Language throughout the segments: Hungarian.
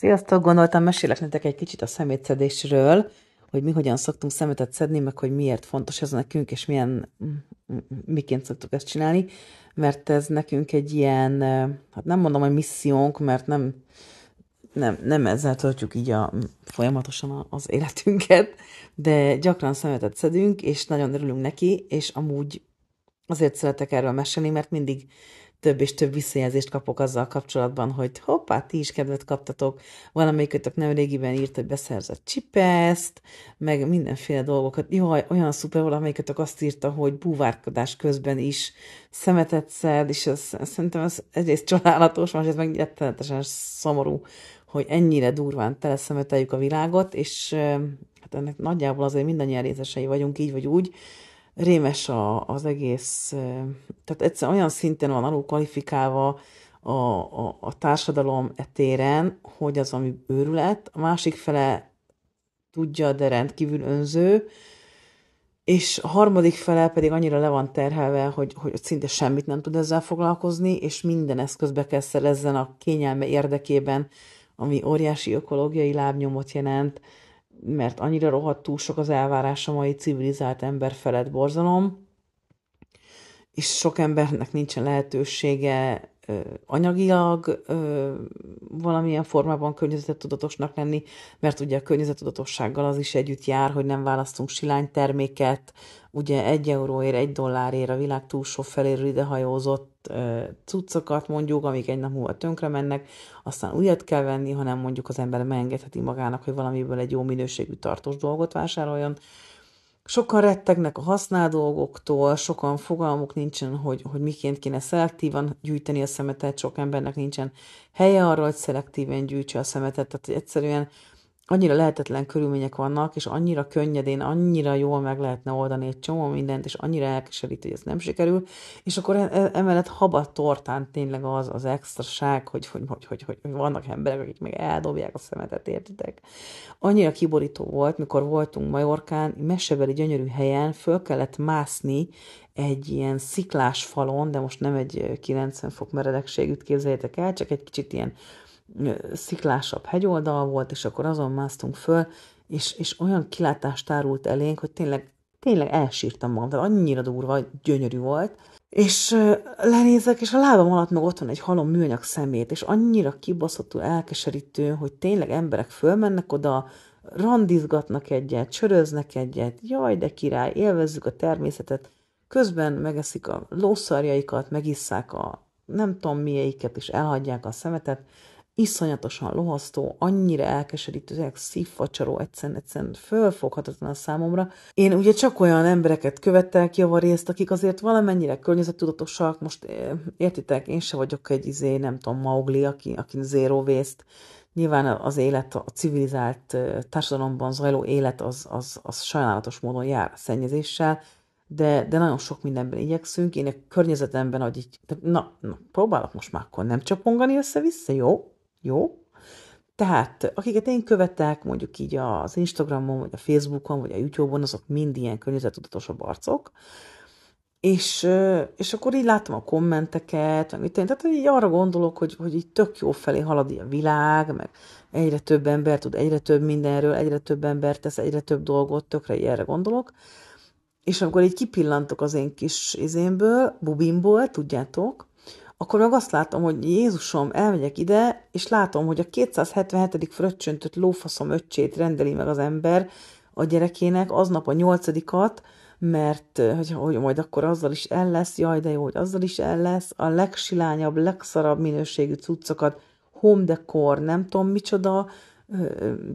Sziasztok! Gondoltam, mesélek nektek egy kicsit a szemétszedésről, hogy mi hogyan szoktunk szemetet szedni, meg hogy miért fontos ez nekünk, és milyen, mm, mm, mm, miként szoktuk ezt csinálni, mert ez nekünk egy ilyen, hát nem mondom, hogy missziónk, mert nem, nem, nem ezzel töltjük így a, folyamatosan az életünket, de gyakran szemetet szedünk, és nagyon örülünk neki, és amúgy azért szeretek erről mesélni, mert mindig több és több visszajelzést kapok azzal kapcsolatban, hogy hoppá, ti is kedvet kaptatok, valamelyikötök nem régiben írt, hogy beszerzett csipeszt, meg mindenféle dolgokat. Jaj, olyan szuper, valamelyikötök azt írta, hogy búvárkodás közben is szemetet szed, és ez, szerintem ez egyrészt csodálatos, másrészt meg rettenetesen szomorú, hogy ennyire durván teleszemeteljük a világot, és hát ennek nagyjából azért mindannyian részesei vagyunk, így vagy úgy, rémes a, az egész, tehát egyszerűen olyan szinten van alul kvalifikálva a, a, a társadalom etéren, hogy az, ami őrület, a másik fele tudja, de rendkívül önző, és a harmadik fele pedig annyira le van terhelve, hogy, hogy szinte semmit nem tud ezzel foglalkozni, és minden eszközbe kell szerezzen a kényelme érdekében, ami óriási ökológiai lábnyomot jelent, mert annyira rohadt túl sok az elvárás a mai civilizált ember felett borzalom, és sok embernek nincsen lehetősége anyagilag valamilyen formában környezetudatosnak lenni, mert ugye a környezetudatossággal az is együtt jár, hogy nem választunk silány terméket, ugye egy euróért, egy dollárért a világ túlsó feléről idehajózott cuccokat mondjuk, amik egy nap múlva tönkre mennek, aztán újat kell venni, hanem mondjuk az ember megengedheti magának, hogy valamiből egy jó minőségű tartós dolgot vásároljon, Sokan rettegnek a használ dolgoktól, sokan fogalmuk nincsen, hogy, hogy miként kéne szelektívan gyűjteni a szemetet, sok embernek nincsen helye arra, hogy szelektíven gyűjtse a szemetet, tehát egyszerűen annyira lehetetlen körülmények vannak, és annyira könnyedén, annyira jól meg lehetne oldani egy csomó mindent, és annyira elkeserít, hogy ez nem sikerül, és akkor e, e, emellett haba tortán tényleg az az extraság, hogy, hogy, hogy, hogy, hogy vannak emberek, akik meg eldobják a szemetet, értitek? Annyira kiborító volt, mikor voltunk Majorkán, mesebeli gyönyörű helyen, föl kellett mászni egy ilyen sziklás falon, de most nem egy 90 fok meredekségűt képzeljétek el, csak egy kicsit ilyen sziklásabb hegyoldal volt, és akkor azon másztunk föl, és, és olyan kilátást tárult elénk, hogy tényleg, tényleg elsírtam magam, de annyira durva, gyönyörű volt, és lenézek, és a lábam alatt meg ott van egy halom műanyag szemét, és annyira kibaszottul elkeserítő, hogy tényleg emberek fölmennek oda, randizgatnak egyet, csöröznek egyet, jaj, de király, élvezzük a természetet, közben megeszik a lószarjaikat, megisszák a nem tudom mieiket, és elhagyják a szemetet, iszonyatosan lohasztó, annyira elkeserítő szívfacsaró, egyszerűen, egyszerűen fölfoghatatlan a számomra. Én ugye csak olyan embereket követek javarészt, akik azért valamennyire környezettudatosak, most eh, értitek, én se vagyok egy izé, nem tudom, maugli, aki, aki zero waste, Nyilván az élet, a civilizált eh, társadalomban zajló élet az, az, az sajnálatos módon jár a szennyezéssel, de, de nagyon sok mindenben igyekszünk. Én a környezetemben, hogy így, na, na, próbálok most már akkor nem csapongani össze-vissza, jó? Jó? Tehát, akiket én követek, mondjuk így az Instagramon, vagy a Facebookon, vagy a YouTube-on, azok mind ilyen környezetudatosabb arcok, és, és akkor így látom a kommenteket, meg mit tenni. tehát így arra gondolok, hogy, hogy így tök jó felé halad a világ, meg egyre több ember tud, egyre több mindenről, egyre több ember tesz, egyre több dolgot, tökre így erre gondolok. És amikor így kipillantok az én kis izémből, bubimból, tudjátok, akkor meg azt látom, hogy Jézusom, elmegyek ide, és látom, hogy a 277. fröccsöntött lófaszom öccsét rendeli meg az ember a gyerekének aznap a nyolcadikat, mert eh, hogy, hogy majd akkor azzal is el lesz, jaj de jó, hogy azzal is el lesz, a legsilányabb, legszarabb minőségű cuccokat, home decor, nem tudom micsoda,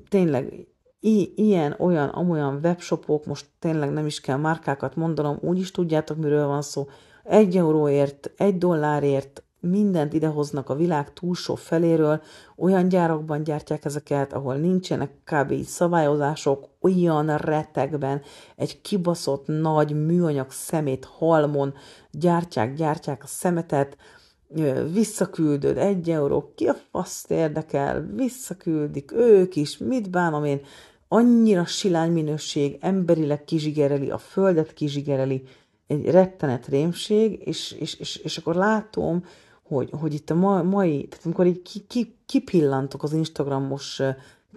tényleg i- ilyen, olyan, amolyan webshopok, most tényleg nem is kell márkákat mondanom, úgy is tudjátok, miről van szó, egy euróért, egy dollárért mindent idehoznak a világ túlsó feléről, olyan gyárakban gyártják ezeket, ahol nincsenek kb. szabályozások, olyan retekben, egy kibaszott nagy műanyag szemét halmon gyártják, gyártják a szemetet, visszaküldöd egy euró, ki a faszt érdekel, visszaküldik ők is, mit bánom én, annyira silány minőség, emberileg kizsigereli, a földet kizsigereli, egy rettenet rémség, és, és, és, és akkor látom, hogy, hogy itt a mai, tehát amikor így ki, ki, kipillantok az Instagramos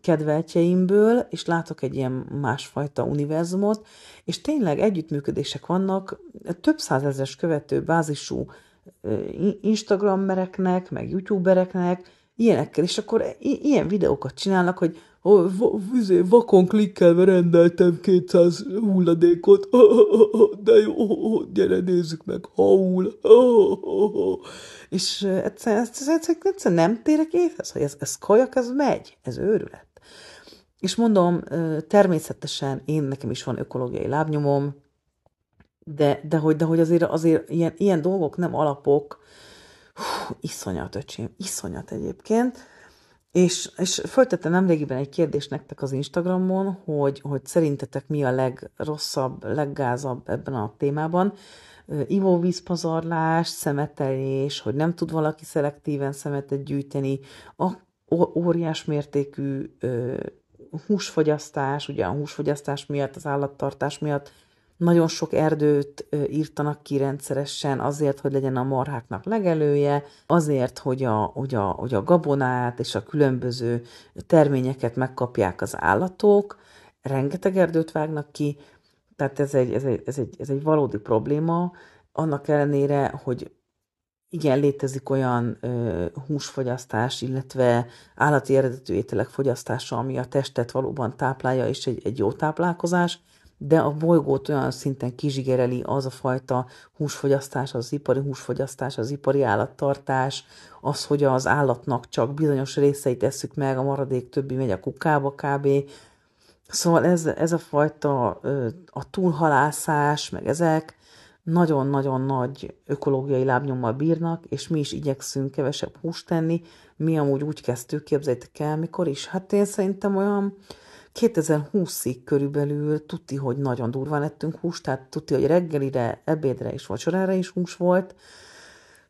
kedveltjeimből, és látok egy ilyen másfajta univerzumot, és tényleg együttműködések vannak több százezres követő bázisú Instagrammereknek, meg youtubereknek, ilyenekkel, és akkor ilyen videókat csinálnak, hogy oh, vakon klikkelve rendeltem 200 hulladékot, de jó, gyere nézzük meg, haul, oh, és egyszerűen egyszer, egyszer, nem térek éhez, hogy ez, ez kajak, ez megy, ez őrület. És mondom, természetesen én nekem is van ökológiai lábnyomom, de, de, hogy, de hogy azért, azért ilyen, ilyen dolgok nem alapok, Hú, iszonyat, öcsém, iszonyat egyébként. És, és föltettem nemrégiben egy kérdést nektek az Instagramon, hogy, hogy szerintetek mi a legrosszabb, leggázabb ebben a témában. Ivóvízpazarlás, szemetelés, hogy nem tud valaki szelektíven szemetet gyűjteni, a óriás mértékű ö, húsfogyasztás, ugye a húsfogyasztás miatt, az állattartás miatt nagyon sok erdőt írtanak ki rendszeresen azért, hogy legyen a marháknak legelője, azért, hogy a, hogy a, hogy a gabonát és a különböző terményeket megkapják az állatok, rengeteg erdőt vágnak ki, tehát ez egy, ez egy, ez egy, ez egy valódi probléma, annak ellenére, hogy igen, létezik olyan ö, húsfogyasztás, illetve állati eredetű ételek fogyasztása, ami a testet valóban táplálja, és egy, egy jó táplálkozás, de a bolygót olyan szinten kizsigereli az a fajta húsfogyasztás, az ipari húsfogyasztás, az ipari állattartás, az, hogy az állatnak csak bizonyos részeit tesszük meg, a maradék többi megy a kukába kb. Szóval ez, ez a fajta a túlhalászás, meg ezek nagyon-nagyon nagy ökológiai lábnyommal bírnak, és mi is igyekszünk kevesebb húst tenni. Mi amúgy úgy kezdtük, képzeljétek el, mikor is. Hát én szerintem olyan 2020-ig körülbelül tuti, hogy nagyon durván ettünk húst, tehát tuti, hogy reggelire, ebédre és vacsorára is hús volt,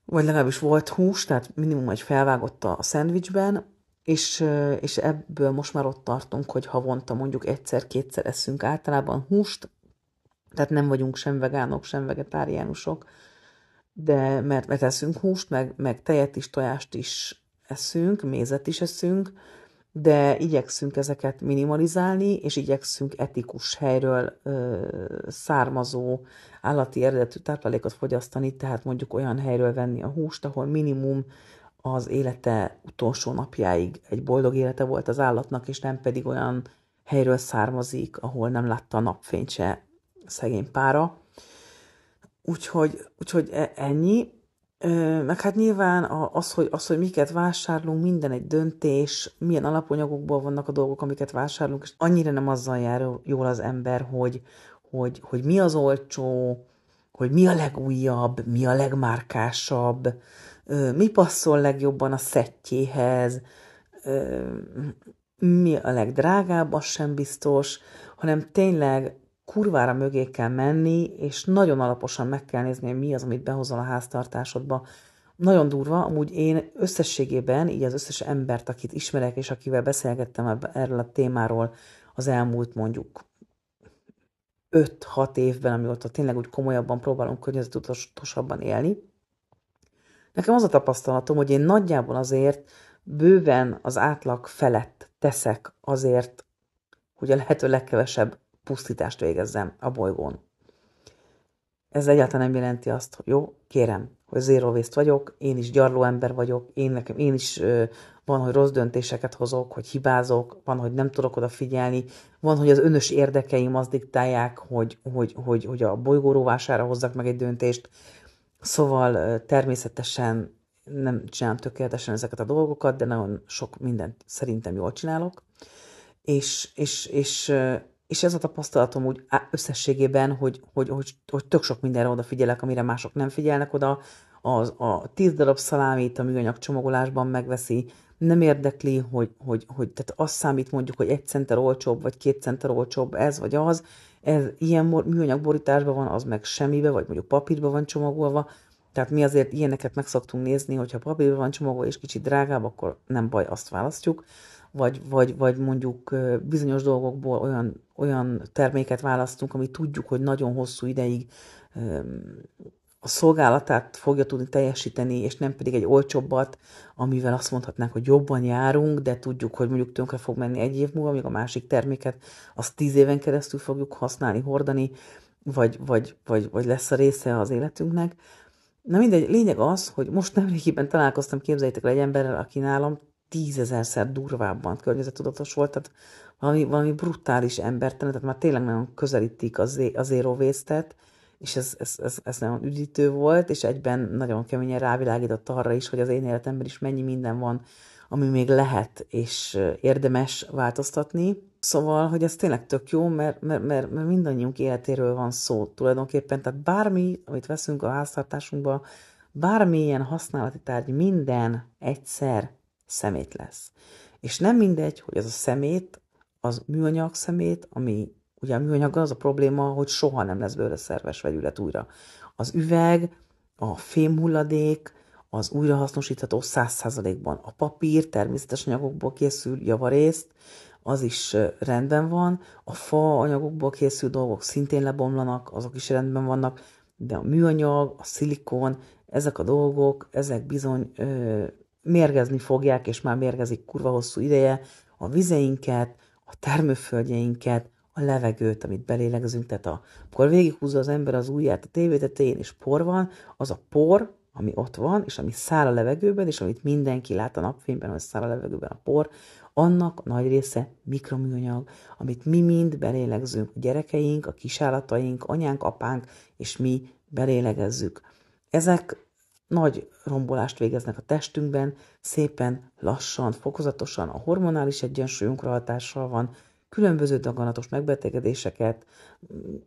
vagy legalábbis volt hús, tehát minimum egy felvágott a szendvicsben, és, és ebből most már ott tartunk, hogy havonta mondjuk egyszer-kétszer eszünk általában húst, tehát nem vagyunk sem vegánok, sem vegetáriánusok, de mert, mert eszünk húst, meg, meg tejet is, tojást is eszünk, mézet is eszünk, de igyekszünk ezeket minimalizálni, és igyekszünk etikus helyről ö, származó állati eredetű táplálékot fogyasztani, tehát mondjuk olyan helyről venni a húst, ahol minimum az élete utolsó napjáig egy boldog élete volt az állatnak, és nem pedig olyan helyről származik, ahol nem látta a napfényt se szegény pára. Úgyhogy, úgyhogy e, ennyi meg hát nyilván az hogy, az, hogy miket vásárlunk, minden egy döntés, milyen alapanyagokból vannak a dolgok, amiket vásárlunk, és annyira nem azzal jár jól az ember, hogy, hogy, hogy mi az olcsó, hogy mi a legújabb, mi a legmárkásabb, mi passzol legjobban a szettjéhez, mi a legdrágább, az sem biztos, hanem tényleg kurvára mögé kell menni, és nagyon alaposan meg kell nézni, hogy mi az, amit behozol a háztartásodba. Nagyon durva, amúgy én összességében, így az összes embert, akit ismerek, és akivel beszélgettem erről a témáról az elmúlt mondjuk 5-6 évben, amióta tényleg úgy komolyabban próbálunk környezetutatosabban élni. Nekem az a tapasztalatom, hogy én nagyjából azért bőven az átlag felett teszek azért, hogy a lehető legkevesebb pusztítást végezzem a bolygón. Ez egyáltalán nem jelenti azt, hogy jó, kérem, hogy zero waste vagyok, én is gyarló ember vagyok, én, nekem, én is ö, van, hogy rossz döntéseket hozok, hogy hibázok, van, hogy nem tudok odafigyelni, van, hogy az önös érdekeim azt diktálják, hogy, hogy, hogy, hogy a bolygó rovására hozzak meg egy döntést. Szóval ö, természetesen nem csinálom tökéletesen ezeket a dolgokat, de nagyon sok mindent szerintem jól csinálok. És, és, és és ez a tapasztalatom úgy összességében, hogy, hogy, hogy, hogy tök sok mindenre odafigyelek, amire mások nem figyelnek oda, az, a tíz darab szalámit a műanyag csomagolásban megveszi, nem érdekli, hogy, hogy, hogy tehát azt számít mondjuk, hogy egy center olcsóbb, vagy két center olcsóbb, ez vagy az, ez ilyen műanyag borításban van, az meg semmibe, vagy mondjuk papírban van csomagolva, tehát mi azért ilyeneket meg szoktunk nézni, hogyha papírban van csomagolva és kicsit drágább, akkor nem baj, azt választjuk vagy, vagy, vagy mondjuk bizonyos dolgokból olyan, olyan terméket választunk, amit tudjuk, hogy nagyon hosszú ideig a szolgálatát fogja tudni teljesíteni, és nem pedig egy olcsóbbat, amivel azt mondhatnánk, hogy jobban járunk, de tudjuk, hogy mondjuk tönkre fog menni egy év múlva, míg a másik terméket azt tíz éven keresztül fogjuk használni, hordani, vagy, vagy, vagy, vagy lesz a része az életünknek. Na mindegy, lényeg az, hogy most nemrégiben találkoztam, képzeljétek el egy emberrel, aki nálam tízezerszer durvábban környezetudatos volt, tehát valami, valami brutális embertelen, tehát már tényleg nagyon közelítik az, az és ez, ez, ez, ez nagyon üdítő volt, és egyben nagyon keményen rávilágított arra is, hogy az én életemben is mennyi minden van, ami még lehet és érdemes változtatni. Szóval, hogy ez tényleg tök jó, mert, mert, mert, mert mindannyiunk életéről van szó tulajdonképpen, tehát bármi, amit veszünk a háztartásunkba, bármilyen használati tárgy, minden egyszer szemét lesz. És nem mindegy, hogy az a szemét, az műanyag szemét, ami ugye a műanyag az a probléma, hogy soha nem lesz belőle szerves vegyület újra. Az üveg, a fémhulladék, az újrahasznosítható száz százalékban. A papír természetes anyagokból készül javarészt, az is rendben van, a fa anyagokból készül dolgok szintén lebomlanak, azok is rendben vannak, de a műanyag, a szilikon, ezek a dolgok, ezek bizony ö, mérgezni fogják, és már mérgezik kurva hosszú ideje a vizeinket, a termőföldjeinket, a levegőt, amit belélegezünk, tehát a, akkor végighúzza az ember az ujját a tévétetején, és por van, az a por, ami ott van, és ami száll a levegőben, és amit mindenki lát a napfényben, hogy száll a levegőben a por, annak a nagy része mikroműanyag, amit mi mind belélegzünk, a gyerekeink, a kisállataink, anyánk, apánk, és mi belélegezzük. Ezek nagy rombolást végeznek a testünkben, szépen, lassan, fokozatosan a hormonális egyensúlyunkra hatással van, különböző daganatos megbetegedéseket,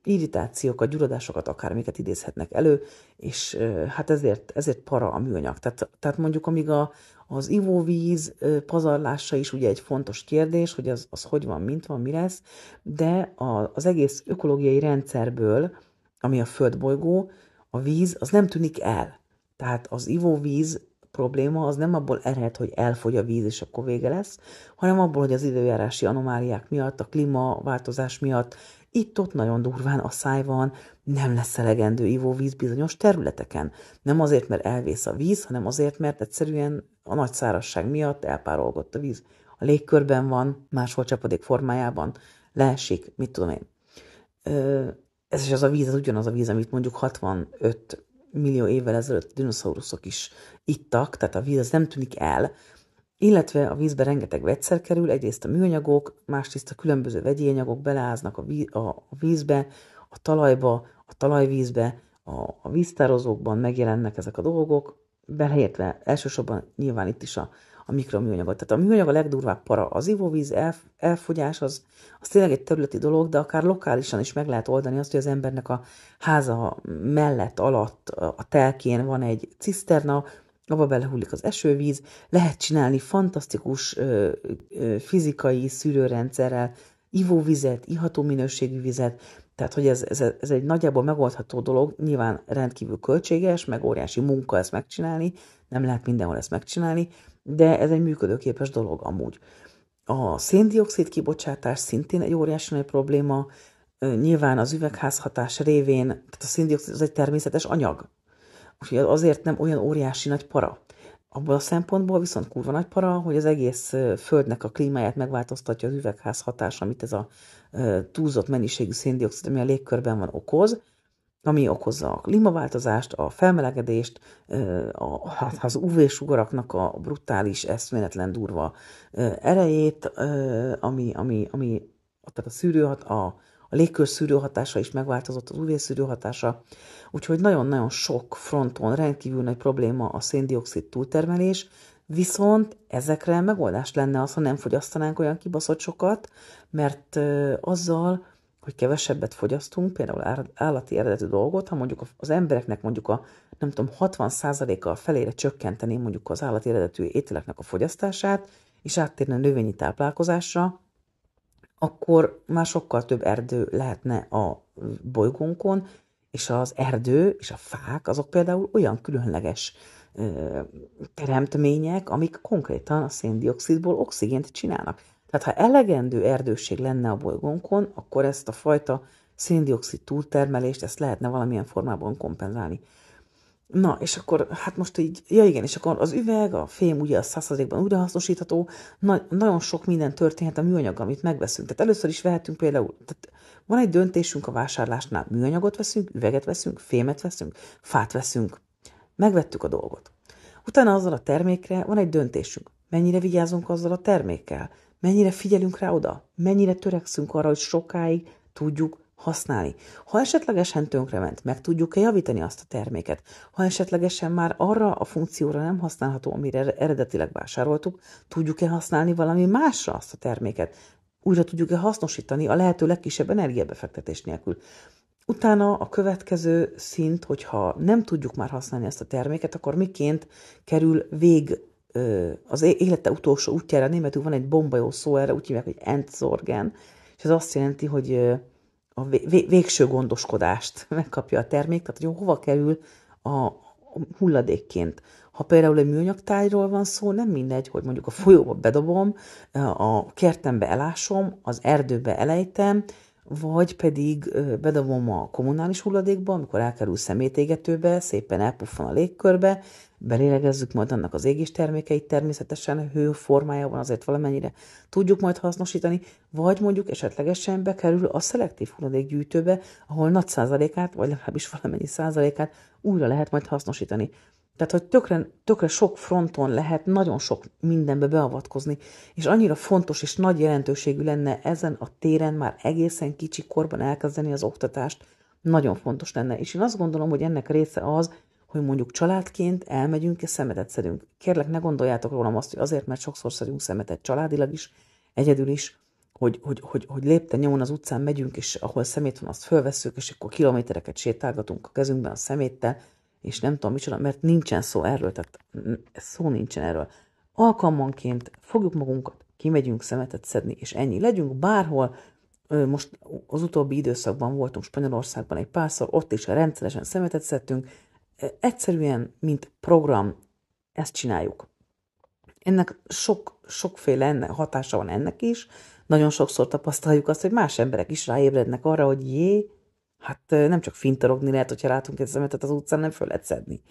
irritációkat, gyulladásokat, akármiket idézhetnek elő, és hát ezért, ezért para a műanyag. Tehát, tehát mondjuk amíg a, az ivóvíz pazarlása is ugye egy fontos kérdés, hogy az, az hogy van, mint van, mi lesz, de a, az egész ökológiai rendszerből, ami a földbolygó, a víz, az nem tűnik el. Tehát az ivóvíz probléma az nem abból ered, hogy elfogy a víz, és akkor vége lesz, hanem abból, hogy az időjárási anomáliák miatt, a klímaváltozás miatt itt-ott nagyon durván a száj van, nem lesz elegendő ivóvíz bizonyos területeken. Nem azért, mert elvész a víz, hanem azért, mert egyszerűen a nagy szárazság miatt elpárolgott a víz. A légkörben van, máshol csapadék formájában leesik, mit tudom én. Ez és az a víz, az ugyanaz a víz, amit mondjuk 65 millió évvel ezelőtt dinoszauruszok is ittak, tehát a víz az nem tűnik el, illetve a vízbe rengeteg vegyszer kerül, egyrészt a műanyagok, másrészt a különböző vegyi anyagok beleáznak a, vízbe, a talajba, a talajvízbe, a, a víztározókban megjelennek ezek a dolgok, beleértve elsősorban nyilván itt is a a mikroműanyagot. Tehát a műanyag a legdurvább para. Az ivóvíz elf, elfogyás az, az tényleg egy területi dolog, de akár lokálisan is meg lehet oldani azt, hogy az embernek a háza mellett, alatt, a telkén van egy ciszterna, abba belehullik az esővíz, lehet csinálni fantasztikus ö, ö, fizikai szűrőrendszerrel, ivóvizet, iható minőségű vizet, tehát, hogy ez, ez, ez egy nagyjából megoldható dolog, nyilván rendkívül költséges, meg óriási munka ezt megcsinálni, nem lehet mindenhol ezt megcsinálni, de ez egy működőképes dolog amúgy. A széndiokszid kibocsátás szintén egy óriási nagy probléma, nyilván az üvegházhatás révén, tehát a széndiokszid az egy természetes anyag, úgyhogy azért nem olyan óriási nagy para. Abból a szempontból viszont kurva nagy para, hogy az egész földnek a klímáját megváltoztatja az üvegházhatás, amit ez a túlzott mennyiségű széndiokszid, ami a légkörben van, okoz, ami okozza a klímaváltozást, a felmelegedést, a, hát az UV-sugaraknak a brutális, eszméletlen durva erejét, ami, ami, ami tehát a, szűrőhat, a, a légkör hatása is megváltozott, az UV hatása. úgyhogy nagyon-nagyon sok fronton rendkívül nagy probléma a széndiokszid túltermelés, Viszont ezekre megoldás lenne az, ha nem fogyasztanánk olyan kibaszott sokat, mert azzal hogy kevesebbet fogyasztunk, például állati eredetű dolgot, ha mondjuk az embereknek mondjuk a, nem tudom, 60 a felére csökkenteni mondjuk az állati eredetű ételeknek a fogyasztását, és áttérne növényi táplálkozásra, akkor már sokkal több erdő lehetne a bolygónkon, és az erdő és a fák azok például olyan különleges teremtmények, amik konkrétan a széndiokszidból oxigént csinálnak. Tehát ha elegendő erdőség lenne a bolygónkon, akkor ezt a fajta széndiokszid túltermelést, ezt lehetne valamilyen formában kompenzálni. Na, és akkor, hát most így, ja igen, és akkor az üveg, a fém ugye a százszerzékben újrahasznosítható, na, nagyon sok minden történhet a műanyag, amit megveszünk. Tehát először is vehetünk például, tehát van egy döntésünk a vásárlásnál, műanyagot veszünk, üveget veszünk, fémet veszünk, fát veszünk. Megvettük a dolgot. Utána azzal a termékre van egy döntésünk. Mennyire vigyázunk azzal a termékkel? mennyire figyelünk rá oda, mennyire törekszünk arra, hogy sokáig tudjuk használni. Ha esetlegesen tönkrement, meg tudjuk-e javítani azt a terméket? Ha esetlegesen már arra a funkcióra nem használható, amire er-, eredetileg vásároltuk, tudjuk-e használni valami másra azt a terméket? Újra tudjuk-e hasznosítani a lehető legkisebb energiabefektetés nélkül? Utána a következő szint, hogyha nem tudjuk már használni ezt a terméket, akkor miként kerül vég az élete utolsó útjára németül van egy bomba jó szó erre, úgy hívják, hogy entzorgen, és ez azt jelenti, hogy a végső gondoskodást megkapja a termék, tehát hogy hova kerül a hulladékként. Ha például egy műanyagtájról van szó, nem mindegy, hogy mondjuk a folyóba bedobom, a kertembe elásom, az erdőbe elejtem, vagy pedig bedobom a kommunális hulladékba, amikor elkerül szemétégetőbe, szépen elpuffan a légkörbe, belélegezzük majd annak az égés termékeit természetesen hő formájában azért valamennyire tudjuk majd hasznosítani, vagy mondjuk esetlegesen bekerül a szelektív hulladékgyűjtőbe, ahol nagy százalékát, vagy legalábbis valamennyi százalékát újra lehet majd hasznosítani. Tehát, hogy tökre, tökre sok fronton lehet nagyon sok mindenbe beavatkozni, és annyira fontos és nagy jelentőségű lenne ezen a téren már egészen kicsi korban elkezdeni az oktatást, nagyon fontos lenne. És én azt gondolom, hogy ennek része az, hogy mondjuk családként elmegyünk és szemetet szedünk. Kérlek, ne gondoljátok rólam azt, hogy azért, mert sokszor szedünk szemetet családilag is, egyedül is, hogy, hogy, hogy, hogy lépten nyomon az utcán megyünk, és ahol szemét van, azt fölvesszük, és akkor kilométereket sétálgatunk a kezünkben a szeméttel, és nem tudom micsoda, mert nincsen szó erről, tehát szó nincsen erről. Alkalmanként fogjuk magunkat, kimegyünk szemetet szedni, és ennyi. Legyünk bárhol, most az utóbbi időszakban voltunk Spanyolországban egy párszor, ott is rendszeresen szemetet szedtünk, egyszerűen, mint program, ezt csináljuk. Ennek sok, sokféle enne, hatása van ennek is. Nagyon sokszor tapasztaljuk azt, hogy más emberek is ráébrednek arra, hogy jé, Hát nem csak fintorogni lehet, hogyha látunk egy szemetet az utcán, nem föl lehet szedni.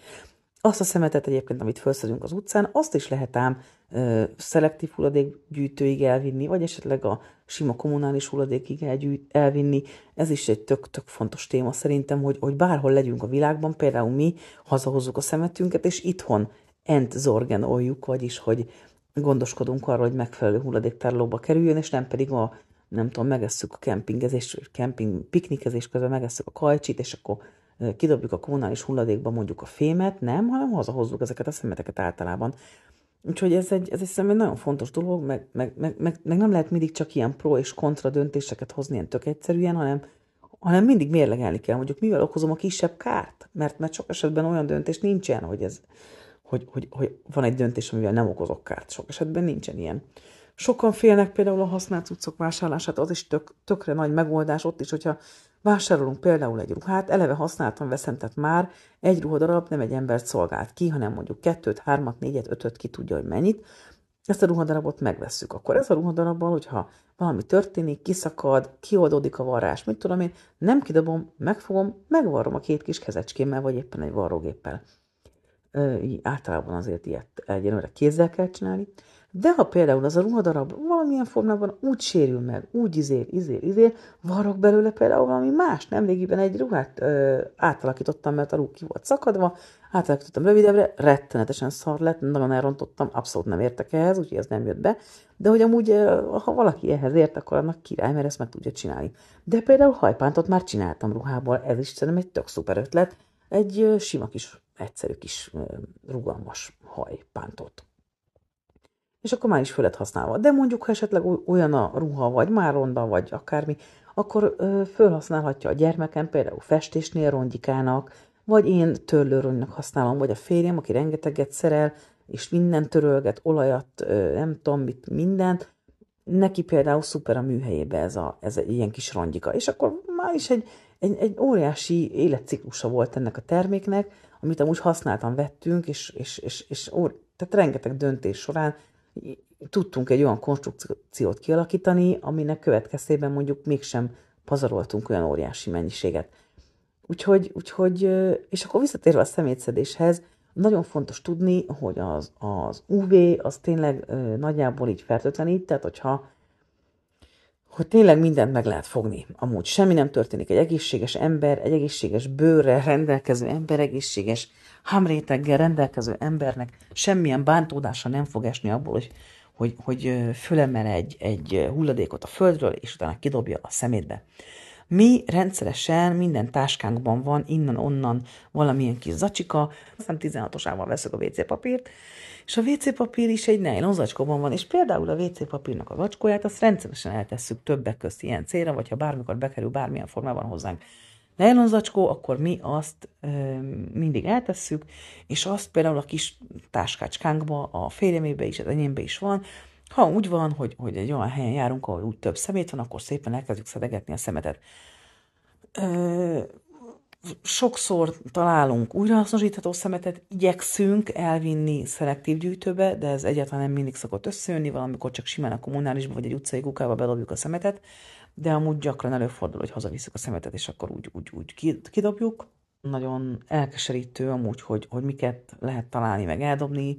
Azt a szemetet egyébként, amit felszedünk az utcán, azt is lehet ám ö, szelektív hulladékgyűjtőig elvinni, vagy esetleg a sima kommunális hulladékig elvinni. Ez is egy tök-tök fontos téma szerintem, hogy, hogy bárhol legyünk a világban, például mi hazahozzuk a szemetünket, és itthon entzorgenoljuk, vagyis hogy gondoskodunk arról, hogy megfelelő hulladéktárlóba kerüljön, és nem pedig a nem tudom, megesszük a kempingezés, kemping, piknikezés közben megesszük a kajcsit, és akkor kidobjuk a kommunális hulladékba mondjuk a fémet, nem, hanem hazahozzuk ezeket a szemeteket általában. Úgyhogy ez egy, ez egy, szemben nagyon fontos dolog, meg, meg, meg, meg, meg nem lehet mindig csak ilyen pro és kontra döntéseket hozni ilyen tök egyszerűen, hanem, hanem mindig mérlegelni kell, mondjuk mivel okozom a kisebb kárt, mert, mert sok esetben olyan döntés nincsen, hogy, ez, hogy, hogy, hogy van egy döntés, amivel nem okozok kárt, sok esetben nincsen ilyen. Sokan félnek például a használt cuccok vásárlását, az is tök, tökre nagy megoldás ott is, hogyha vásárolunk például egy ruhát, eleve használtan veszem, tehát már egy ruhadarab nem egy embert szolgált ki, hanem mondjuk kettőt, hármat, négyet, ötöt, ki tudja, hogy mennyit, ezt a ruhadarabot megvesszük. Akkor ez a ruhadarabbal, hogyha valami történik, kiszakad, kioldódik a varrás, mit tudom én, nem kidobom, megfogom, megvarrom a két kis kezecskémmel, vagy éppen egy varrógéppel. Ö, általában azért ilyet egyenlőre kézzel kell csinálni. De ha például az a ruhadarab valamilyen formában úgy sérül meg, úgy izél, izél, izél, varrok belőle például valami más. Nemrégiben egy ruhát ö, átalakítottam, mert a ruh ki volt szakadva, átalakítottam rövidebbre, rettenetesen szar lett, nagyon elrontottam, abszolút nem értek ehhez, úgyhogy ez nem jött be. De hogy amúgy, ha valaki ehhez ért, akkor annak király, mert ezt meg tudja csinálni. De például hajpántot már csináltam ruhából, ez is szerintem egy tök szuper ötlet, egy sima kis, egyszerű kis rugalmas hajpántot és akkor már is föl lett használva. De mondjuk, ha esetleg olyan a ruha, vagy már ronda, vagy akármi, akkor ö, fölhasználhatja a gyermekem, például festésnél rondikának, vagy én törlőronynak használom, vagy a férjem, aki rengeteget szerel, és minden törölget, olajat, ö, nem tudom mit, mindent, neki például szuper a műhelyébe ez, a, ez egy ilyen kis rondika. És akkor már is egy, egy, egy óriási életciklusa volt ennek a terméknek, amit amúgy használtam vettünk, és, és, és, és ó, tehát rengeteg döntés során tudtunk egy olyan konstrukciót kialakítani, aminek következtében mondjuk mégsem pazaroltunk olyan óriási mennyiséget. Úgyhogy, úgyhogy és akkor visszatérve a szemétszedéshez, nagyon fontos tudni, hogy az, az UV az tényleg nagyjából így fertőtlenít, tehát hogyha hogy tényleg mindent meg lehet fogni. Amúgy semmi nem történik. Egy egészséges ember, egy egészséges bőrrel rendelkező ember, egészséges hamréteggel rendelkező embernek semmilyen bántódása nem fog esni abból, hogy, hogy, hogy fölemel egy, egy hulladékot a földről, és utána kidobja a szemétbe. Mi rendszeresen minden táskánkban van innen-onnan valamilyen kis zacsika, aztán 16-osával veszek a WC papírt, és a WC papír is egy nylon zacskóban van, és például a WC papírnak a zacskóját azt rendszeresen eltesszük többek közt ilyen célra, vagy ha bármikor bekerül bármilyen formában hozzánk nylon zacskó, akkor mi azt ö, mindig eltesszük, és azt például a kis táskácskánkba, a férjemébe is, az enyémbe is van, ha úgy van, hogy, hogy egy olyan helyen járunk, ahol úgy több szemét van, akkor szépen elkezdjük szedegetni a szemetet. Ö, sokszor találunk újrahasznosítható szemetet, igyekszünk elvinni szelektív gyűjtőbe, de ez egyáltalán nem mindig szokott összejönni, valamikor csak simán a kommunálisba vagy egy utcai kukába bedobjuk a szemetet, de amúgy gyakran előfordul, hogy hazaviszük a szemetet, és akkor úgy, úgy, úgy kidobjuk. Nagyon elkeserítő amúgy, hogy, hogy miket lehet találni, meg eldobni.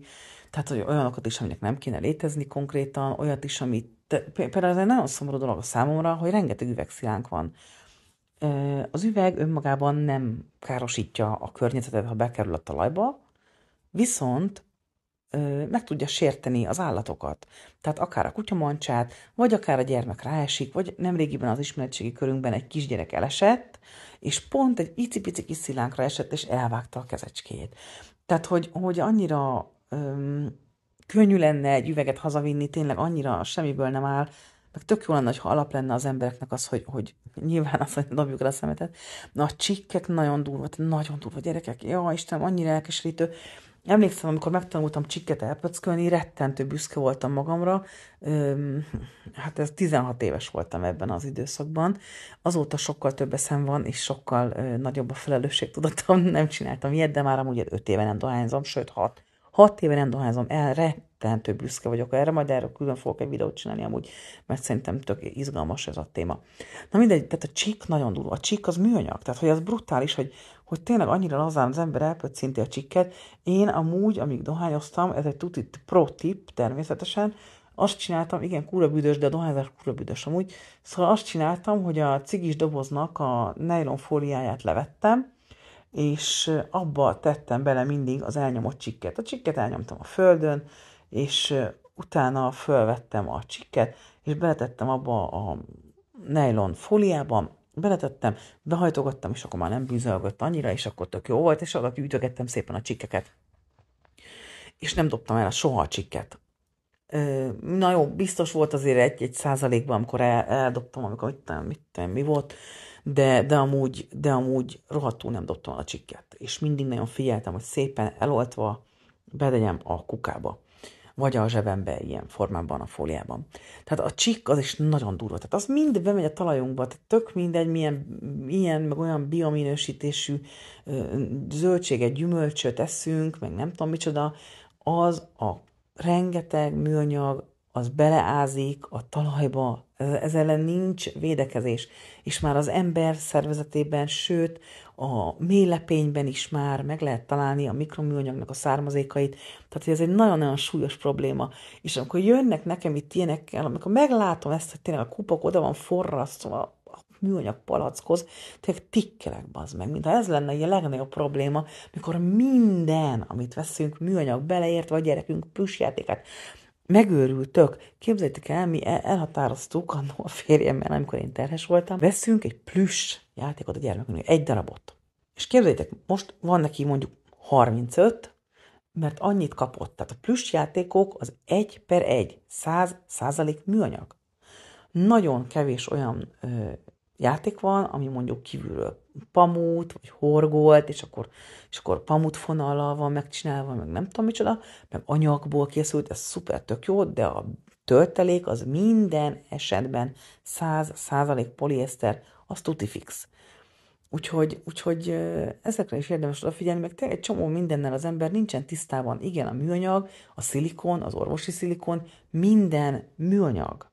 Tehát, hogy olyanokat is, aminek nem kéne létezni konkrétan, olyat is, amit... Például ez egy nagyon szomorú dolog a számomra, hogy rengeteg üvegszilánk van. Az üveg önmagában nem károsítja a környezetet, ha bekerül a talajba, viszont meg tudja sérteni az állatokat. Tehát akár a kutyamancsát, vagy akár a gyermek ráesik, vagy nemrégiben az ismeretségi körünkben egy kisgyerek elesett, és pont egy icipici kis szilánkra esett, és elvágta a kezecskét. Tehát, hogy, hogy annyira öm, könnyű lenne egy üveget hazavinni, tényleg annyira semmiből nem áll, meg tök jó lenne, ha alap lenne az embereknek az, hogy, hogy nyilván az, hogy dobjuk el a szemetet. Na, a csikkek nagyon durva, nagyon durva gyerekek, ja, Istenem, annyira elkeserítő. Emlékszem, amikor megtanultam csikket elpöckölni, rettentő büszke voltam magamra. Üm, hát ez 16 éves voltam ebben az időszakban. Azóta sokkal több eszem van, és sokkal ö, nagyobb a felelősségtudatom. Nem csináltam ilyet, de már amúgy 5 éve nem dohányzom, sőt 6 Hat éve nem dohányzom el, rettentő büszke vagyok erre, majd erről külön fogok egy videót csinálni amúgy, mert szerintem tök izgalmas ez a téma. Na mindegy, tehát a csík nagyon durva. A csík az műanyag, tehát hogy az brutális, hogy, hogy tényleg annyira lazán az ember szinti a csikket. Én amúgy, amíg dohányoztam, ez egy tuti pro tip természetesen, azt csináltam, igen, kúra büdös, de a dohányzás kúra büdös amúgy, szóval azt csináltam, hogy a cigis doboznak a nylon fóliáját levettem, és abba tettem bele mindig az elnyomott csikket. A csikket elnyomtam a földön, és utána fölvettem a csikket, és beletettem abba a nylon fóliába. beletettem, behajtogattam, és akkor már nem bűzölgött annyira, és akkor tök jó volt, és alatt gyűjtögettem szépen a csikkeket. És nem dobtam el soha a csikket. Na jó, biztos volt azért egy-egy százalékban, amikor el, eldobtam, amikor mit, mit, mit, mi volt, de, de, amúgy, de amúgy rohadtul nem dobtam a csikket. És mindig nagyon figyeltem, hogy szépen eloltva bedegyem a kukába vagy a zsebembe ilyen formában a fóliában. Tehát a csik az is nagyon durva. Tehát az mind bemegy a talajunkba, tehát tök mindegy, milyen ilyen, meg olyan biominősítésű zöldséget, gyümölcsöt eszünk, meg nem tudom micsoda, az a rengeteg műanyag az beleázik a talajba, ez ellen nincs védekezés, és már az ember szervezetében, sőt, a mélepényben is már meg lehet találni a mikroműanyagnak a származékait, tehát ez egy nagyon-nagyon súlyos probléma, és amikor jönnek nekem itt ilyenekkel, amikor meglátom ezt, hogy tényleg a kupok oda van forrasztva a műanyag palackhoz, tényleg tikkelek bazd meg, mintha ez lenne a legnagyobb probléma, mikor minden, amit veszünk, műanyag beleért, vagy gyerekünk plusz játékát, megőrültök. Képzeljétek el, mi elhatároztuk annó a férjemmel, amikor én terhes voltam, veszünk egy plüss játékot a gyermekünknek, egy darabot. És képzeljétek, most van neki mondjuk 35, mert annyit kapott. Tehát a plusz játékok az 1 per 1, 100 százalék műanyag. Nagyon kevés olyan ö, játék van, ami mondjuk kívülről pamut, vagy horgolt, és akkor, és akkor pamut fonallal van megcsinálva, meg nem tudom micsoda, meg anyagból készült, ez szuper tök jó, de a töltelék az minden esetben 100% százalék poliester az tuti fix. Úgyhogy, úgyhogy ezekre is érdemes odafigyelni, meg egy csomó mindennel az ember nincsen tisztában. Igen, a műanyag, a szilikon, az orvosi szilikon, minden műanyag.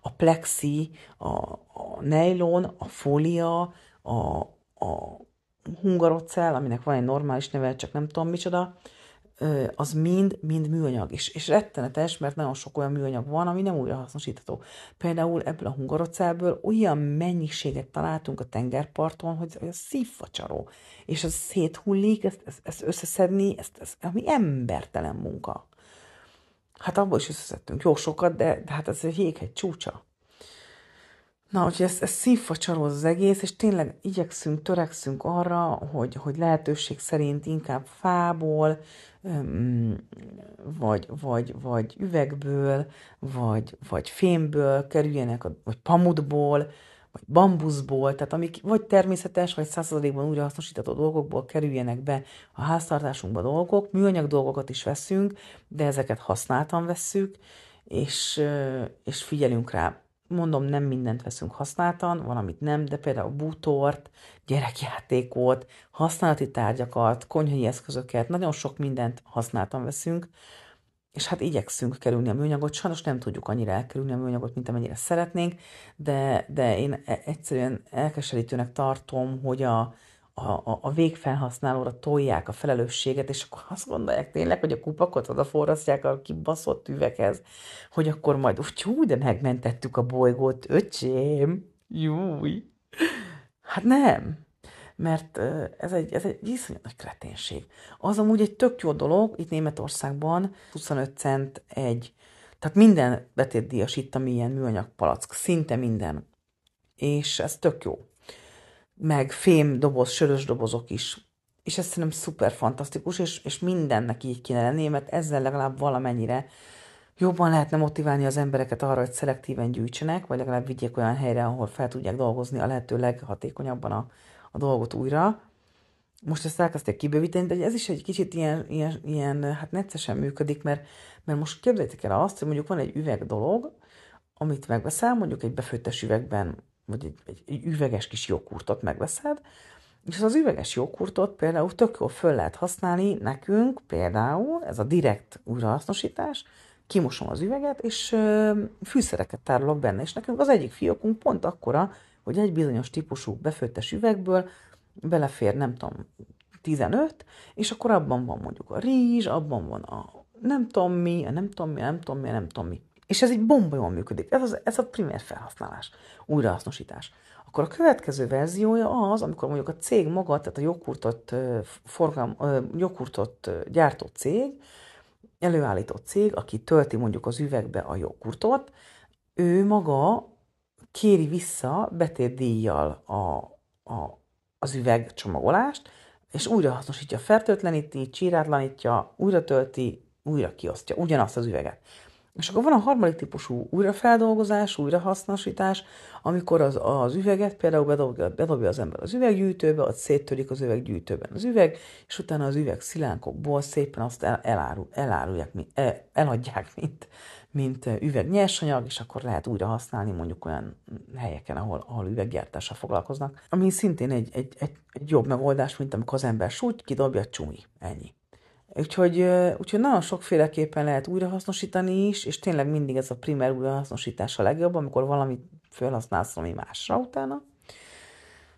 A plexi, a, a nejlon, a fólia, a, a hungarocell, aminek van egy normális neve, csak nem tudom micsoda, az mind, mind műanyag, és, és rettenetes, mert nagyon sok olyan műanyag van, ami nem újra hasznosítható. Például ebből a hungarocellből olyan mennyiséget találtunk a tengerparton, hogy a szívfacsaró, és az széthullik, ezt, ezt, ezt összeszedni, ezt, ezt, ami embertelen munka. Hát abból is összeszedtünk jó sokat, de, de hát ez egy jéghegy csúcsa. Na, hogy ez, ez szívfa csalóz az egész, és tényleg igyekszünk, törekszünk arra, hogy, hogy lehetőség szerint inkább fából, vagy, vagy, vagy üvegből, vagy, vagy fémből kerüljenek, vagy pamutból, vagy bambuszból, tehát amik vagy természetes, vagy újra hasznosítható dolgokból kerüljenek be a háztartásunkba dolgok, műanyag dolgokat is veszünk, de ezeket használtan vesszük, és, és figyelünk rá mondom, nem mindent veszünk használtan, valamit nem, de például bútort, gyerekjátékot, használati tárgyakat, konyhai eszközöket, nagyon sok mindent használtan veszünk, és hát igyekszünk kerülni a műanyagot, sajnos nem tudjuk annyira elkerülni a műanyagot, mint amennyire szeretnénk, de, de én e- egyszerűen elkeserítőnek tartom, hogy a a, a, a végfelhasználóra tolják a felelősséget, és akkor azt gondolják tényleg, hogy a kupakot odaforrasztják a kibaszott üveghez, hogy akkor majd, úgy, de megmentettük a bolygót, öcsém, júj. Hát nem, mert ez egy, ez egy iszonyat nagy kreténség. Az amúgy egy tök jó dolog, itt Németországban 25 cent egy, tehát minden betétdíjas itt, ami ilyen műanyag palack, szinte minden. És ez tök jó meg fém doboz, sörös dobozok is. És ez szerintem szuper fantasztikus, és, és mindennek így kéne lenni, mert ezzel legalább valamennyire jobban lehetne motiválni az embereket arra, hogy szelektíven gyűjtsenek, vagy legalább vigyék olyan helyre, ahol fel tudják dolgozni a lehető leghatékonyabban a, a dolgot újra. Most ezt elkezdték kibővíteni, de ez is egy kicsit ilyen, ilyen, ilyen hát neccesen működik, mert, mert most képzeljétek el azt, hogy mondjuk van egy üveg dolog, amit megveszel, mondjuk egy befőttes üvegben vagy egy, egy, egy üveges kis joghurtot megveszed, és az üveges joghurtot például tök jól föl lehet használni nekünk, például ez a direkt újrahasznosítás, kimosom az üveget, és ö, fűszereket tárolok benne, és nekünk az egyik fiókunk pont akkora, hogy egy bizonyos típusú befőttes üvegből belefér, nem tudom, 15, és akkor abban van mondjuk a rizs, abban van a nem tudom mi, a nem tudom mi, a nem tudom mi, a nem tudom mi. És ez egy bomba jól működik. Ez, az, ez a primér felhasználás, újrahasznosítás. Akkor a következő verziója az, amikor mondjuk a cég maga, tehát a jogkurtot, forgalm, jogkurtot gyártó cég, előállító cég, aki tölti mondjuk az üvegbe a jogkurtot, ő maga kéri vissza betétdíjjal a, a, az üveg csomagolást és újra hasznosítja, fertőtleníti, csírátlanítja, újra tölti, újra kiosztja ugyanazt az üveget. És akkor van a harmadik típusú újrafeldolgozás, újrahasznosítás, amikor az, az üveget például bedobja, bedobja az ember az üveggyűjtőbe, ott széttörik az üveggyűjtőben az üveg, és utána az üveg szilánkokból szépen azt el, elárul, elárulják, el, eladják, mint, mint üveg nyersanyag, és akkor lehet újra használni mondjuk olyan helyeken, ahol, ahol üveggyártással foglalkoznak, ami szintén egy, egy, egy, egy jobb megoldás, mint amikor az ember súlyt kidobja, csúnyi, ennyi. Úgyhogy, úgyhogy nagyon sokféleképpen lehet újrahasznosítani is, és tényleg mindig ez a primer újrahasznosítás a legjobb, amikor valamit felhasználsz valami másra utána.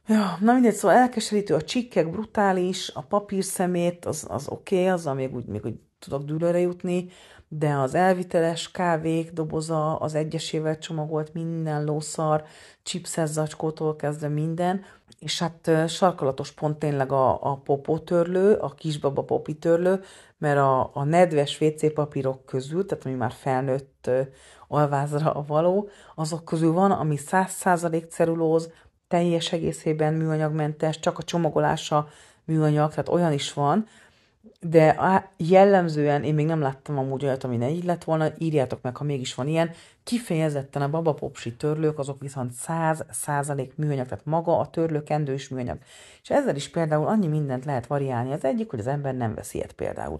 Ja, na mindegy, szóval elkeserítő, a csikkek brutális, a papír szemét, az, az oké, okay, azzal még úgy, még úgy tudok dűlőre jutni, de az elviteles kávék doboza, az egyesével csomagolt minden lószar, chipszes zacskótól kezdve minden, és hát sarkalatos pont tényleg a, a popótörlő, a kisbaba törlő, mert a, a nedves WC papírok közül, tehát ami már felnőtt alvázra való, azok közül van, ami 100% cerulóz, teljes egészében műanyagmentes, csak a csomagolása műanyag, tehát olyan is van, de jellemzően én még nem láttam amúgy olyat, ami ne így lett volna, írjátok meg, ha mégis van ilyen. Kifejezetten a babapopsi törlők, azok viszont 100% műanyag, tehát maga a törlőkendő is műanyag. És ezzel is például annyi mindent lehet variálni. Az egyik, hogy az ember nem vesz ilyet például.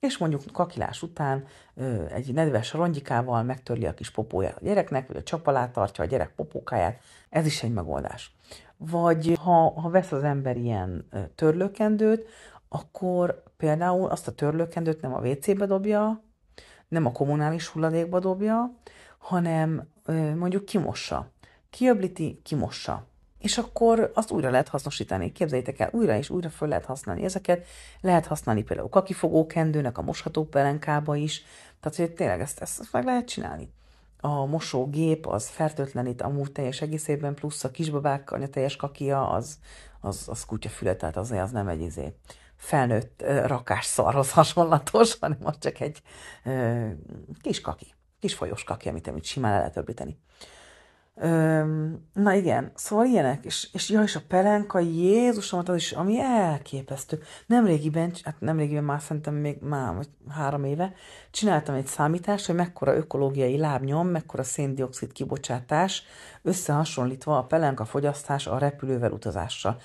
És mondjuk kakilás után ö, egy nedves rongyikával megtörli a kis popóját a gyereknek, vagy a csapalát tartja a gyerek popókáját. Ez is egy megoldás. Vagy ha, ha vesz az ember ilyen törlőkendőt, akkor például azt a törlőkendőt nem a WC-be dobja, nem a kommunális hulladékba dobja, hanem mondjuk kimossa. Kiöblíti, kimossa. És akkor azt újra lehet hasznosítani. Képzeljétek el, újra és újra föl lehet használni ezeket. Lehet használni például a kendőnek, a mosható pelenkába is. Tehát, hogy tényleg ezt, ezt, meg lehet csinálni. A mosógép az fertőtlenít amúgy teljes egészében, plusz a kisbabák anyatejes kakia az, az, az kutyafüle, tehát azért az nem egy izé felnőtt rakásszarhoz hasonlatos, hanem az csak egy kis kaki, kis folyós kaki, amit, amit simán le lehet öblíteni. Öm, na igen, szóval ilyenek, és, és jaj, és a pelenka, Jézusom, az is, ami elképesztő. Nemrégiben, hát nemrégiben már szerintem még már vagy három éve, csináltam egy számítást, hogy mekkora ökológiai lábnyom, mekkora széndiokszid kibocsátás, összehasonlítva a pelenka fogyasztás a repülővel utazással.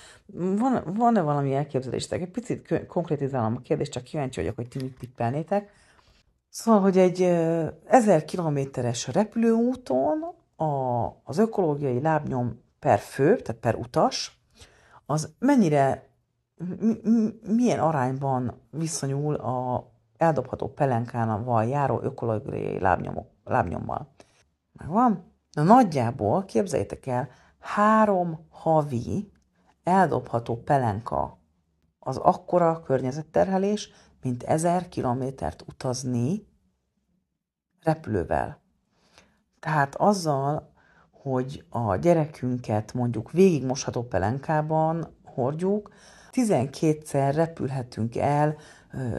Van, van-e valami elképzelés Egy picit konkrétizálom a kérdést, csak kíváncsi vagyok, hogy ti mit tippelnétek. Szóval, hogy egy ezer kilométeres repülőúton a, az ökológiai lábnyom per fő, tehát per utas, az mennyire, milyen arányban viszonyul a eldobható pelenkánval járó ökológiai lábnyomok, lábnyommal. Megvan? Na nagyjából, képzeljétek el, három havi eldobható pelenka az akkora környezetterhelés, mint 1000 kilométert utazni repülővel. Tehát azzal, hogy a gyerekünket mondjuk végig mosható pelenkában hordjuk, 12-szer repülhetünk el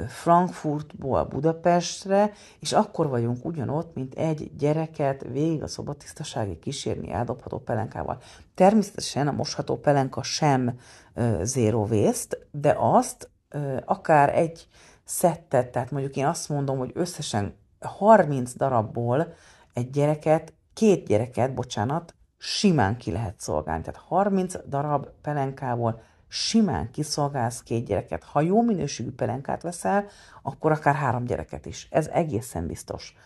Frankfurtból Budapestre, és akkor vagyunk ugyanott, mint egy gyereket végig a szobatisztasági kísérni eldobható pelenkával. Természetesen a mosható pelenka sem zero waste, de azt akár egy szettet, tehát mondjuk én azt mondom, hogy összesen 30 darabból egy gyereket, két gyereket, bocsánat, simán ki lehet szolgálni. Tehát 30 darab pelenkából simán kiszolgálsz két gyereket. Ha jó minőségű pelenkát veszel, akkor akár három gyereket is. Ez egészen biztos.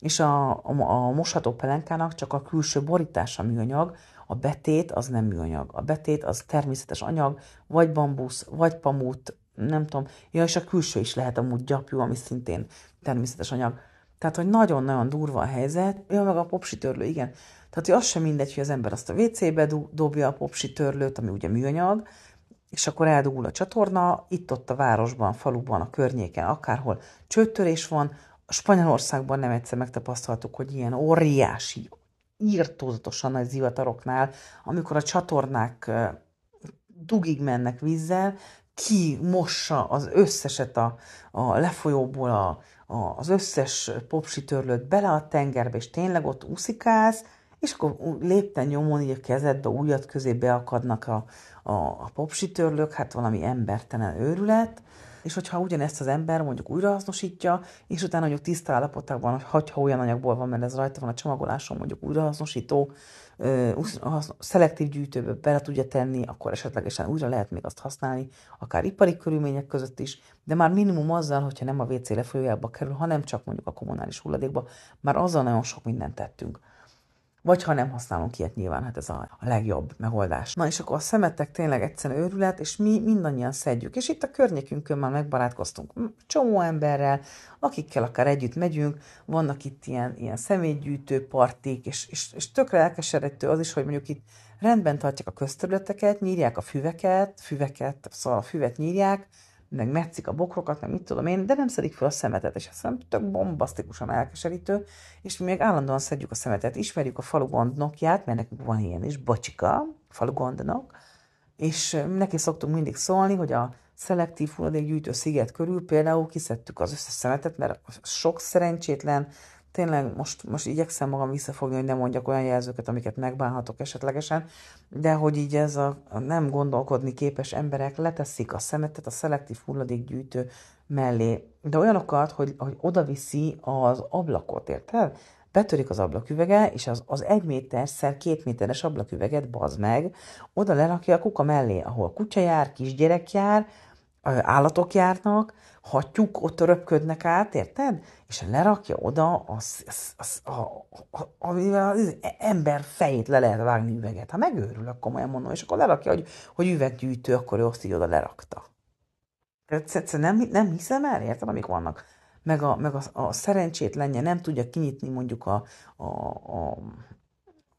És a, a, a mosható pelenkának csak a külső borítása műanyag, a betét az nem műanyag. A betét az természetes anyag, vagy bambusz, vagy pamut, nem tudom. Ja, és a külső is lehet amúgy gyapjú, ami szintén természetes anyag. Tehát, hogy nagyon-nagyon durva a helyzet. Ja, meg a popsi törlő, igen. Tehát, hogy az sem mindegy, hogy az ember azt a WC-be dobja a popsi törlőt, ami ugye műanyag, és akkor eldugul a csatorna, itt-ott a városban, faluban, a környéken, akárhol csőtörés van. A Spanyolországban nem egyszer megtapasztaltuk, hogy ilyen óriási, írtózatosan nagy zivataroknál, amikor a csatornák dugig mennek vízzel, ki mossa az összeset a, a lefolyóból, a, az összes popsi törlőt bele a tengerbe, és tényleg ott úszikálsz, és akkor lépten nyomon így a kezedbe, ujjad közé beakadnak a, a, a popsi törlők, hát valami embertelen őrület, és hogyha ugyanezt az ember mondjuk újrahasznosítja, és utána mondjuk tiszta hogy ha olyan anyagból van, mert ez rajta van a csomagoláson, mondjuk újrahasznosító, szelektív gyűjtőbe bele tudja tenni, akkor esetlegesen újra lehet még azt használni, akár ipari körülmények között is, de már minimum azzal, hogyha nem a WC lefolyójába kerül, hanem csak mondjuk a kommunális hulladékba, már azzal nagyon sok mindent tettünk. Vagy ha nem használunk ilyet, nyilván hát ez a, a legjobb megoldás. Na és akkor a szemetek tényleg egyszerűen őrület, és mi mindannyian szedjük. És itt a környékünkön már megbarátkoztunk csomó emberrel, akikkel akár együtt megyünk, vannak itt ilyen, ilyen személygyűjtő partik, és, és, és tökre elkeseredtő az is, hogy mondjuk itt rendben tartják a közterületeket, nyírják a füveket, füveket, szóval a füvet nyírják, meg metszik a bokrokat, meg mit tudom én, de nem szedik fel a szemetet, és ez nem tök bombasztikusan elkeserítő, és mi még állandóan szedjük a szemetet, ismerjük a falu gondnokját, mert nekünk van ilyen is, bocsika, falu gondnok, és neki szoktunk mindig szólni, hogy a szelektív hulladékgyűjtő sziget körül például kiszedtük az összes szemetet, mert sok szerencsétlen tényleg most, most igyekszem magam visszafogni, hogy nem mondjak olyan jelzőket, amiket megbánhatok esetlegesen, de hogy így ez a, a nem gondolkodni képes emberek leteszik a szemetet a szelektív hulladékgyűjtő mellé, de olyanokat, hogy, hogy oda viszi az ablakot, érted? betörik az ablaküvege, és az, az egy méter két méteres ablaküveget bazd meg, oda lerakja a kuka mellé, ahol kutya jár, kisgyerek jár, állatok járnak, hattyúk ott röpködnek át, érted? És lerakja oda, az, az, az, a, a, amivel az ember fejét le lehet vágni üveget. Ha akkor komolyan mondom, és akkor lerakja, hogy, hogy üveggyűjtő, akkor ő azt így oda lerakta. Egyszerűen nem, nem hiszem el, érted, amik vannak. Meg a, meg a, a szerencsét lenye nem tudja kinyitni mondjuk a, a, a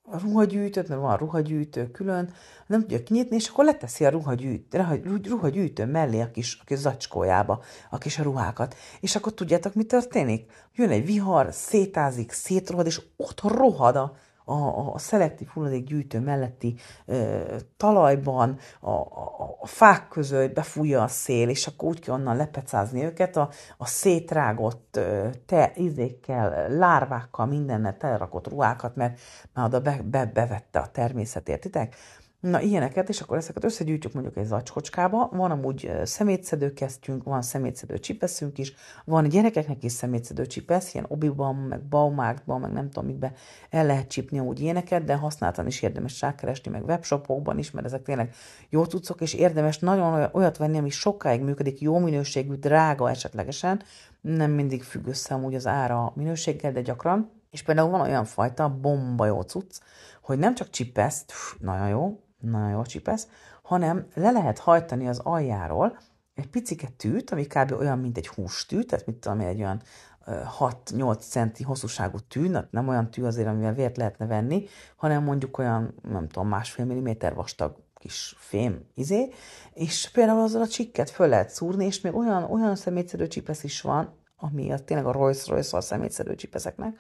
a ruhagyűjtőt, mert van ruhagyűjtő külön, nem tudja kinyitni, és akkor leteszi a ruhagyűjtő, ruhagyűjtő mellé a kis, a kis zacskójába a kis ruhákat. És akkor tudjátok, mi történik? Jön egy vihar, szétázik, szétrohad, és ott rohad a a, a szelektív hulladékgyűjtő melletti ö, talajban, a, a, a fák között befújja a szél, és akkor úgy kell onnan lepecázni őket, a, a szétrágott ö, te, izékkel, lárvákkal, mindennel telerakott ruhákat, mert már oda be, be, bevette a természet, értitek? Na ilyeneket, és akkor ezeket összegyűjtjük mondjuk egy zacskocskába, van amúgy szemétszedő kesztyünk, van szemétszedő csipeszünk is, van gyerekeknek is szemétszedő csipesz, ilyen obiban, meg baumárkban, meg nem tudom mikbe el lehet csipni úgy ilyeneket, de használtan is érdemes rákeresni, meg webshopokban is, mert ezek tényleg jó cuccok, és érdemes nagyon olyat venni, ami sokáig működik, jó minőségű, drága esetlegesen, nem mindig függ össze amúgy az ára minőséggel, de gyakran, és például van olyan fajta bomba jó cucc, hogy nem csak csipeszt, nagyon jó, nagyon jó, csipesz, hanem le lehet hajtani az aljáról egy picike tűt, ami kb. olyan, mint egy hústű, tehát mit tudom, egy olyan 6-8 centi hosszúságú tű, nem olyan tű azért, amivel vért lehetne venni, hanem mondjuk olyan, nem tudom, másfél milliméter vastag kis fém izé, és például azzal a csikket föl lehet szúrni, és még olyan, olyan szemétszedő csipesz is van, ami a tényleg a Rolls-Royce a szemétszedő csipeszeknek,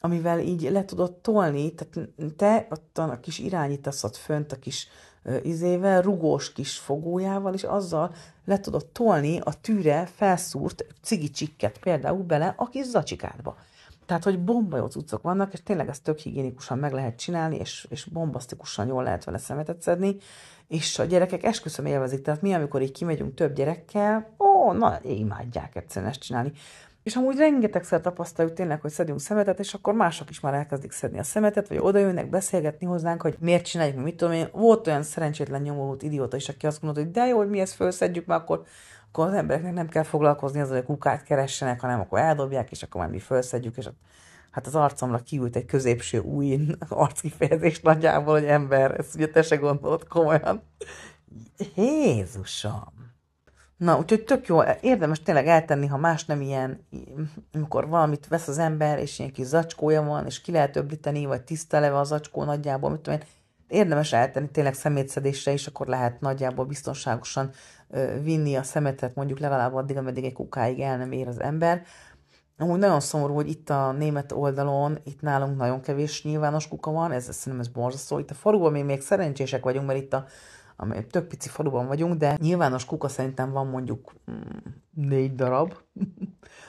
amivel így le tudod tolni, tehát te ott a kis irányítaszod fönt a kis izével, rugós kis fogójával, és azzal le tudod tolni a tűre felszúrt cigicsikket például bele a kis zacsikádba. Tehát, hogy bomba jó cuccok vannak, és tényleg ezt tök higiénikusan meg lehet csinálni, és, és bombasztikusan jól lehet vele szemetet szedni, és a gyerekek esküszöm élvezik, tehát mi, amikor így kimegyünk több gyerekkel, ó, na, imádják egyszerűen ezt csinálni. És amúgy rengetegszer tapasztaljuk tényleg, hogy szedünk szemetet, és akkor mások is már elkezdik szedni a szemetet, vagy oda jönnek beszélgetni hozzánk, hogy miért csináljuk, mit tudom én. Volt olyan szerencsétlen nyomorult idióta is, aki azt gondolta, hogy de jó, hogy mi ezt felszedjük, mert akkor, akkor az embereknek nem kell foglalkozni azzal, hogy kukát keressenek, hanem akkor eldobják, és akkor már mi felszedjük, és hát az arcomra kiült egy középső új arckifejezés nagyjából, hogy ember, ezt ugye te se gondolod komolyan. Jézusom! Na, úgyhogy tök jó, érdemes tényleg eltenni, ha más nem ilyen, amikor valamit vesz az ember, és ilyen kis zacskója van, és ki lehet öblíteni, vagy tiszta leve a zacskó nagyjából, mit tudom én. Érdemes eltenni tényleg szemétszedésre is, akkor lehet nagyjából biztonságosan ö, vinni a szemetet mondjuk legalább addig, ameddig egy kukáig el nem ér az ember. Amúgy nagyon szomorú, hogy itt a német oldalon, itt nálunk nagyon kevés nyilvános kuka van, ez, szerintem ez borzasztó. Itt a faluban még, még szerencsések vagyunk, mert itt a amely tök pici faluban vagyunk, de nyilvános kuka szerintem van mondjuk mm, négy darab,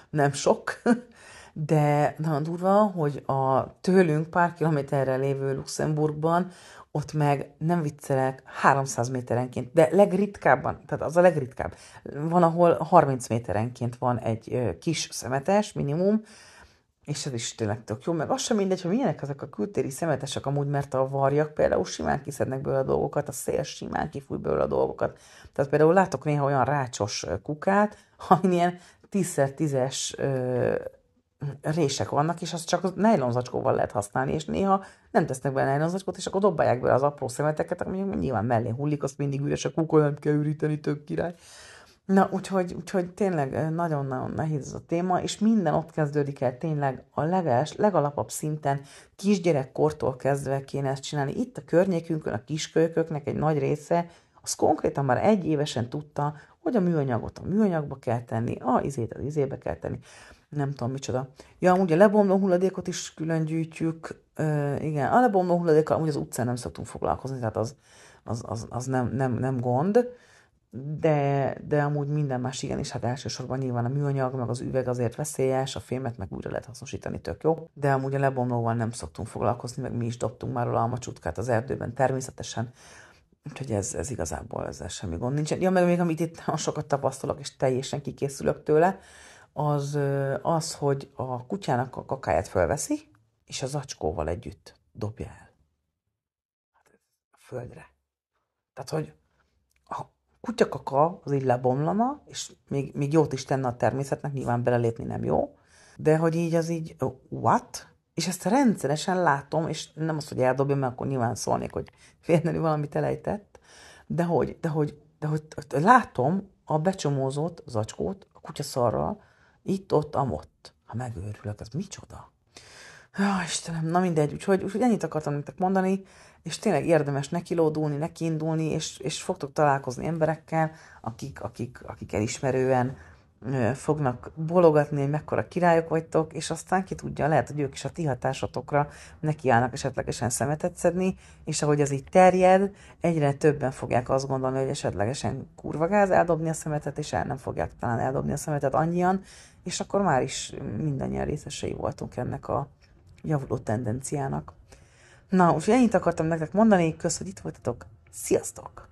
nem sok, de nagyon durva, hogy a tőlünk pár kilométerre lévő Luxemburgban ott meg nem viccelek 300 méterenként, de legritkábban, tehát az a legritkább. Van, ahol 30 méterenként van egy kis szemetes minimum, és ez is tényleg tök jó, mert az sem mindegy, hogy milyenek azok a kültéri szemetesek amúgy, mert a varjak például simán kiszednek belőle a dolgokat, a szél simán kifúj belőle a dolgokat. Tehát például látok néha olyan rácsos kukát, ami ilyen 10 tízes 10 es rések vannak, és azt csak nejlonzacskóval lehet használni, és néha nem tesznek be nejlonzacskót, és akkor dobálják be az apró szemeteket, ami nyilván mellé hullik, azt mindig üres a kukó, nem kell üríteni, tök király. Na, úgyhogy, úgyhogy tényleg nagyon-nagyon nehéz ez a téma, és minden ott kezdődik el tényleg a leges, legalapabb szinten, kisgyerekkortól kezdve kéne ezt csinálni. Itt a környékünkön a kiskölyköknek egy nagy része, az konkrétan már egy évesen tudta, hogy a műanyagot a műanyagba kell tenni, a izét az izébe kell tenni, nem tudom micsoda. Ja, amúgy a lebomló hulladékot is külön gyűjtjük, Ö, igen, a lebomló hulladékkal amúgy az utcán nem szoktunk foglalkozni, tehát az, az, az, az nem, nem, nem gond, de, de amúgy minden más igen, és hát elsősorban nyilván a műanyag, meg az üveg azért veszélyes, a fémet meg újra lehet hasznosítani, tök jó. De amúgy a lebomlóval nem szoktunk foglalkozni, meg mi is dobtunk már a csutkát az erdőben természetesen, úgyhogy ez, ez igazából ez semmi gond nincsen. Ja, meg még amit itt sokat tapasztalok, és teljesen kikészülök tőle, az az, hogy a kutyának a kakáját felveszi és az acskóval együtt dobja el. a hát, földre. Tehát, hogy kutyakaka az így lebomlana, és még, még jót is tenne a természetnek, nyilván belelépni nem jó, de hogy így az így, what? És ezt rendszeresen látom, és nem az, hogy eldobja, mert akkor nyilván szólnék, hogy félnelő valamit elejtett, de hogy, de hogy, de hogy, látom a becsomózott zacskót a kutyaszarral, itt, ott, amott. Ha megőrülök, ez micsoda? Ja, Istenem, na mindegy, úgyhogy, úgyhogy ennyit akartam nektek mondani és tényleg érdemes nekilódulni, nekiindulni, és, és fogtok találkozni emberekkel, akik, akik, akik elismerően fognak bologatni, hogy mekkora királyok vagytok, és aztán ki tudja, lehet, hogy ők is a ti hatásatokra nekiállnak esetlegesen szemetet szedni, és ahogy az így terjed, egyre többen fogják azt gondolni, hogy esetlegesen kurva gáz eldobni a szemetet, és el nem fogják talán eldobni a szemetet annyian, és akkor már is mindannyian részesei voltunk ennek a javuló tendenciának. Na, most ennyit akartam nektek mondani, kösz, hogy itt voltatok. Sziasztok!